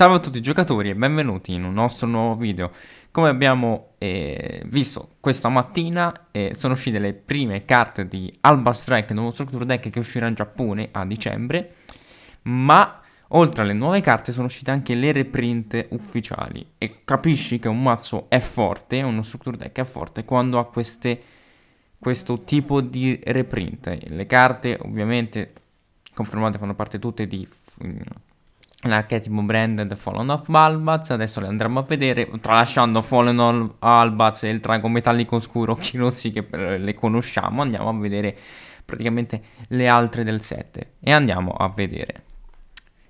Salve a tutti giocatori e benvenuti in un nostro nuovo video. Come abbiamo eh, visto questa mattina eh, sono uscite le prime carte di Alba Strike, nuovo structure deck che uscirà in Giappone a dicembre, ma oltre alle nuove carte sono uscite anche le reprint ufficiali e capisci che un mazzo è forte, uno structure deck è forte quando ha queste, questo tipo di reprint. Le carte ovviamente confermate fanno parte tutte di mm, l'archetipo brand The Fallen of Balbats adesso le andremo a vedere tralasciando Fallen of Albats e il drago metallico scuro chi occhi rossi che le conosciamo andiamo a vedere praticamente le altre del set e andiamo a vedere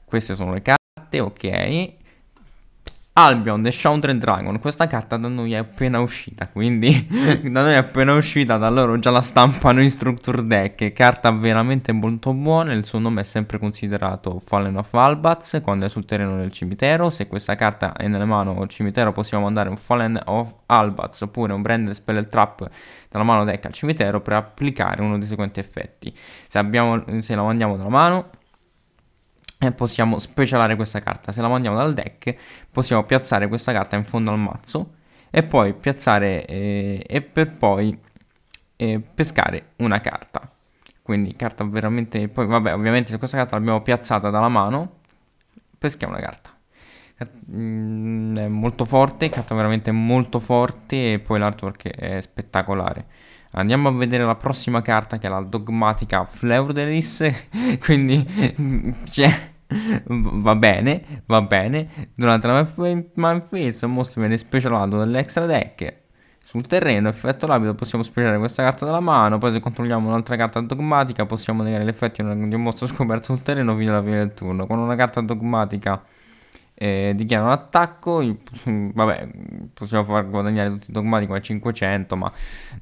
queste sono le carte ok Albion The Shounder Dragon. Questa carta da noi è appena uscita, quindi da noi è appena uscita, da loro già la stampano in structure deck. Carta veramente molto buona, il suo nome è sempre considerato Fallen of Albats quando è sul terreno del cimitero. Se questa carta è nelle mani al cimitero possiamo mandare un Fallen of Albats oppure un Brand Spell Trap dalla mano deck al cimitero per applicare uno dei seguenti effetti. se, abbiamo, se la mandiamo dalla mano e possiamo specialare questa carta. Se la mandiamo dal deck possiamo piazzare questa carta in fondo al mazzo e poi piazzare eh, e per poi eh, pescare una carta. Quindi carta veramente... Poi vabbè ovviamente se questa carta l'abbiamo piazzata dalla mano peschiamo una carta. Mm, è molto forte, carta veramente molto forte e poi l'artwork è spettacolare. Andiamo a vedere la prossima carta che è la dogmatica Fleurodelis, quindi cioè, va bene, va bene. Durante la manfree un mostro viene specialato dall'extra deck sul terreno, effetto rapido, possiamo speciare questa carta dalla mano, poi se controlliamo un'altra carta dogmatica possiamo negare l'effetto di un mostro scoperto sul terreno fino alla fine del turno. Con una carta dogmatica eh, dichiara un attacco, vabbè, possiamo far guadagnare tutti i dogmatici a 500, ma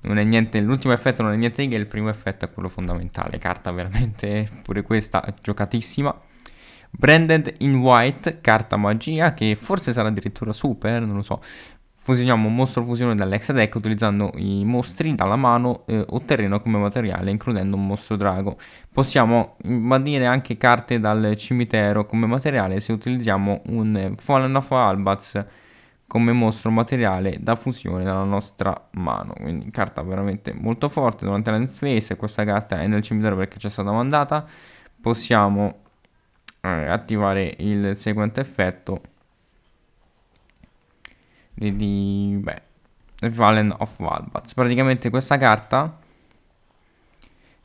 niente, l'ultimo effetto non è niente di che, il primo effetto è quello fondamentale, carta veramente pure questa giocatissima. Branded in White, carta magia, che forse sarà addirittura super, non lo so. Fusioniamo un mostro fusione dall'ex deck utilizzando i mostri dalla mano eh, o terreno come materiale, includendo un mostro drago. Possiamo bandire mm, anche carte dal cimitero come materiale se utilizziamo un eh, Fallen of Albats come mostro materiale da fusione dalla nostra mano. Quindi carta veramente molto forte durante la phase. Questa carta è nel cimitero perché ci è stata mandata. Possiamo allora, eh, attivare il seguente effetto di, di beh, Valen of Valbats. Praticamente questa carta,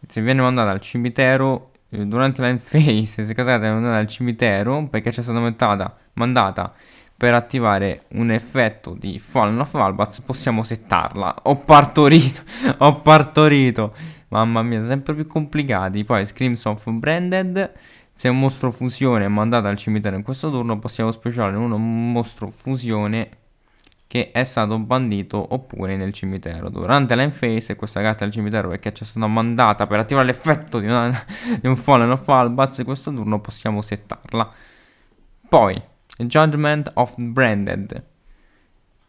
se viene mandata al cimitero, eh, durante la phase, se casate, è mandata al cimitero perché c'è stata mandata, mandata per attivare un effetto di Fallen of Valbats, possiamo settarla. Ho partorito, ho partorito. Mamma mia, sempre più complicati. Poi Screams of Branded se un mostro fusione è mandato al cimitero in questo turno, possiamo speciare un mostro fusione che è stato bandito oppure nel cimitero. Durante l'end phase questa carta del cimitero perché ci è stata mandata per attivare l'effetto di, una, di un Fallen of Albats, in questo turno possiamo settarla. Poi, Judgment of Branded.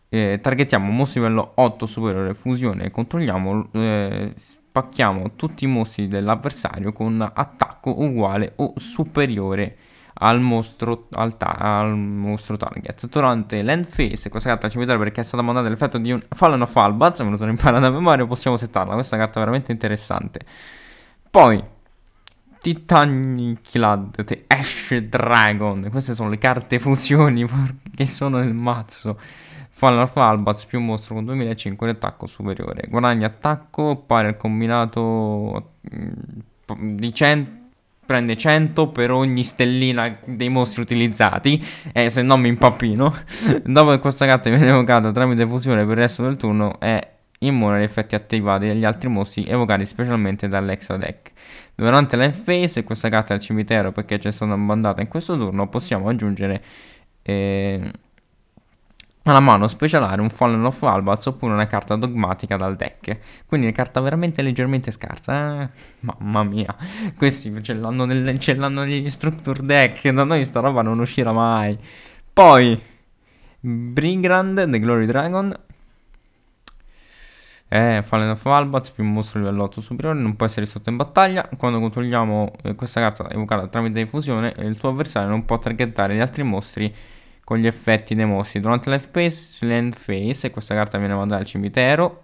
Eh, targettiamo un mostro livello 8 superiore fusione e controlliamo... Eh, spacchiamo tutti i mostri dell'avversario con attacco uguale o superiore al mostro, al ta- al mostro target. Durante l'end phase, questa carta ci vedrà perché è stata mandata l'effetto di un Fallen of Albaz, me lo sono imparato a memoria, possiamo settarla, questa carta è veramente interessante. Poi, Titaniclad, The Ash Dragon, queste sono le carte fusioni che sono nel mazzo. Fallar Falbats più mostro con 2005 di attacco superiore. Guadagna attacco pari al combinato mm, di 100 prende 100 per ogni stellina dei mostri utilizzati, eh, se no mi impappino. Dopo che questa carta viene evocata tramite fusione per il resto del turno, è immune agli effetti attivati dagli altri mostri evocati specialmente dall'extra deck. Durante la phase, questa carta è al cimitero perché c'è stata bandata in questo turno, possiamo aggiungere... Eh, alla mano specialare un Fallen of Albats oppure una carta dogmatica dal deck. Quindi una carta veramente leggermente scarsa. Eh? Mamma mia, questi ce l'hanno, nel, negli structure deck. Da noi sta roba non uscirà mai. Poi, Brigrand, The Glory Dragon. Eh, Fallen of Albats, più un mostro livello 8 superiore, non può essere sotto in battaglia. Quando controlliamo eh, questa carta evocata tramite diffusione, il tuo avversario non può targettare gli altri mostri con gli effetti dei mostri. Durante l'end phase, se questa carta viene mandata al cimitero,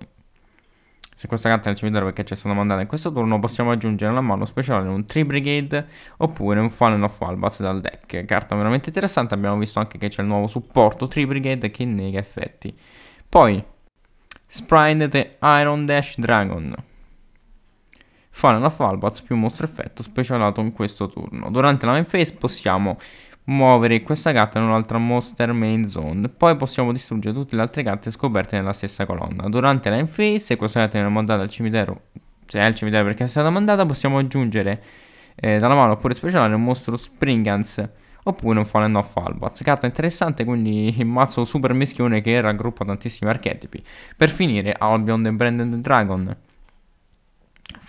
se questa carta è al cimitero perché ci è stata mandata in questo turno, possiamo aggiungere una mano speciale un Tree Brigade oppure un Fallen of Albats dal deck. Carta veramente interessante, abbiamo visto anche che c'è il nuovo supporto Tree Brigade che nega effetti. Poi, Sprite the Iron Dash Dragon. Fallen of Albats più mostro effetto specialato in questo turno. Durante la main phase possiamo muovere questa carta in un'altra monster main zone. Poi possiamo distruggere tutte le altre carte scoperte nella stessa colonna. Durante la end phase, se questa carta viene mandata al cimitero, se è al cimitero perché è stata mandata, possiamo aggiungere eh, dalla mano oppure speciale un mostro Springans oppure un Fallen of Albats. Carta interessante, quindi il mazzo super meschione che raggruppa tantissimi archetipi. Per finire, Albion the Branded Dragon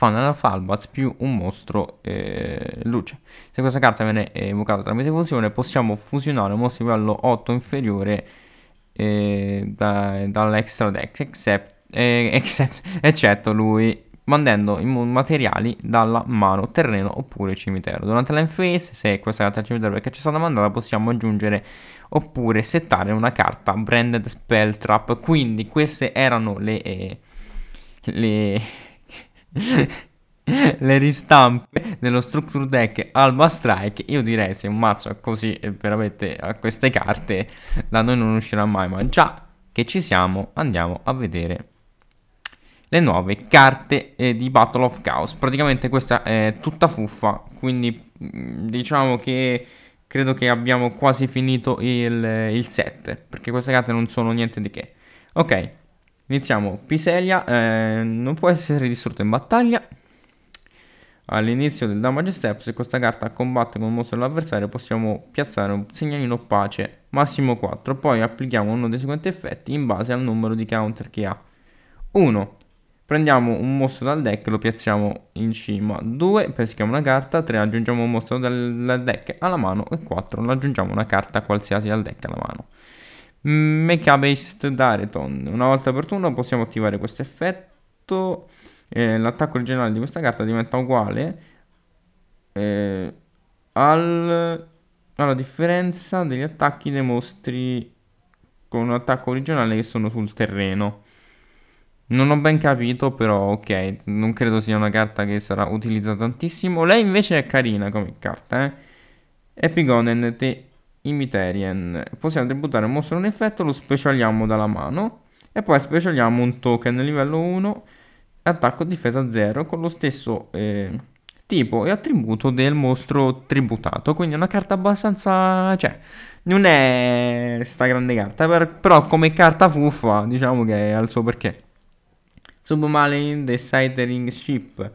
Final of Albats più un mostro eh, luce. Se questa carta viene evocata tramite fusione, possiamo fusionare un mostro di livello 8 inferiore eh, da, dall'extra deck, except, eh, except, eccetto lui, mandando i materiali dalla mano, terreno oppure cimitero. Durante la phase, se questa carta è il cimitero perché ci è stata mandata, possiamo aggiungere oppure settare una carta branded spell trap. Quindi queste erano le... Eh, le le ristampe dello structure deck Alba Strike io direi se un mazzo è così eh, veramente a queste carte da noi non uscirà mai ma già che ci siamo andiamo a vedere le nuove carte eh, di Battle of Chaos praticamente questa è tutta fuffa quindi mm, diciamo che credo che abbiamo quasi finito il, il set perché queste carte non sono niente di che ok Iniziamo. Piselia eh, non può essere distrutto in battaglia. All'inizio del damage step, se questa carta combatte con un mostro dell'avversario, possiamo piazzare un segnalino pace, massimo 4. Poi applichiamo uno dei seguenti effetti in base al numero di counter che ha. 1. Prendiamo un mostro dal deck e lo piazziamo in cima. 2. Peschiamo una carta. 3. Aggiungiamo un mostro dal deck alla mano. E 4. Aggiungiamo una carta qualsiasi dal deck alla mano. Mecha Based Dareton. Una volta per turno possiamo attivare questo effetto. Eh, l'attacco originale di questa carta diventa uguale eh, al, alla differenza degli attacchi dei mostri con un attacco originale che sono sul terreno. Non ho ben capito, però ok, non credo sia una carta che sarà utilizzata tantissimo. Lei invece è carina come carta, eh. Epigonen, te i Possiamo tributare un mostro in effetto, lo specialiamo dalla mano e poi specialiamo un token livello 1, attacco difesa 0 con lo stesso eh, tipo e attributo del mostro tributato. Quindi è una carta abbastanza... cioè, non è sta grande carta, per... però come carta fuffa diciamo che ha il suo perché. Submarine Decidering Ship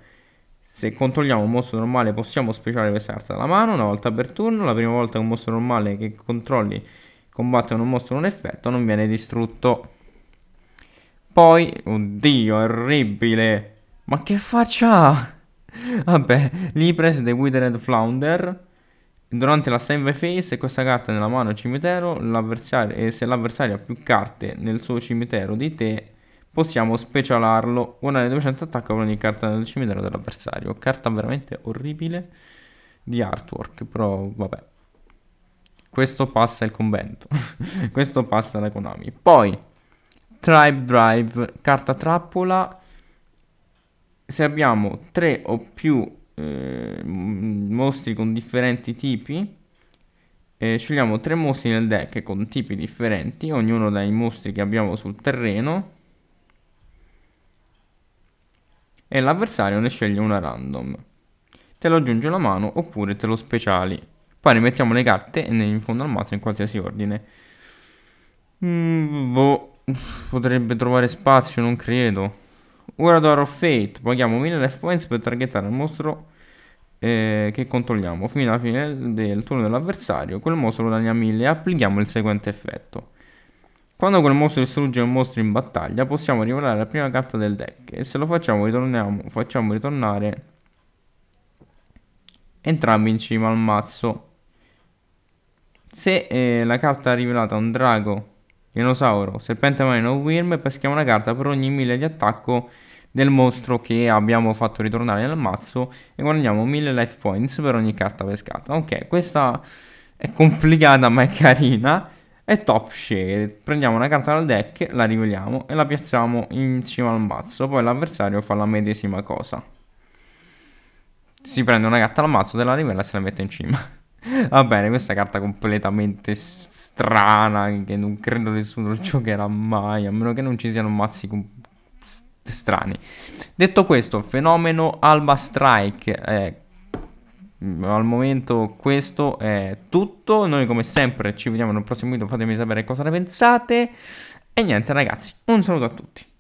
se controlliamo un mostro normale possiamo speciare questa carta dalla mano una volta per turno. La prima volta che un mostro normale che controlli combatte un mostro con effetto non viene distrutto. Poi, oddio, è orribile. Ma che faccia? Vabbè, Lipres the Withered Flounder. Durante la save phase, se questa carta è nella mano al cimitero, e se l'avversario ha più carte nel suo cimitero di te, possiamo specialarlo. Guadagnare 200 attacca con ogni carta del cimitero dell'avversario. Carta veramente orribile di artwork, però vabbè. Questo passa il convento. Questo passa la Konami. Poi, Tribe Drive, carta trappola. Se abbiamo tre o più eh, mostri con differenti tipi, eh, scegliamo tre mostri nel deck con tipi differenti, ognuno dai mostri che abbiamo sul terreno e l'avversario ne sceglie una random. Te lo aggiunge la mano oppure te lo speciali. Poi rimettiamo le carte in fondo al mazzo in qualsiasi ordine. Mm, boh, potrebbe trovare spazio, non credo. Ora d'oro of Fate, paghiamo 1000 life points per targettare il mostro eh, che controlliamo. Fino alla fine del turno dell'avversario, quel mostro lo danniamo 1000 e applichiamo il seguente effetto. Quando quel mostro distrugge un mostro in battaglia possiamo rivelare la prima carta del deck e se lo facciamo facciamo ritornare entrambi in cima al mazzo. Se eh, la carta è rivelata un drago, dinosauro, serpente marino o worm, peschiamo una carta per ogni mille di attacco del mostro che abbiamo fatto ritornare nel mazzo e guadagniamo 1000 life points per ogni carta pescata. Ok, questa è complicata ma è carina e top share. Prendiamo una carta dal deck, la riveliamo e la piazziamo in cima al mazzo, poi l'avversario fa la medesima cosa. Si prende una carta al mazzo, della rivela e se la mette in cima. Va bene, questa carta completamente strana che non credo nessuno giocherà mai, a meno che non ci siano mazzi strani. Detto questo, fenomeno Alba Strike, eh, Mm, al momento questo è tutto. Noi come sempre ci vediamo nel prossimo video, fatemi sapere cosa ne pensate. E niente ragazzi, un saluto a tutti.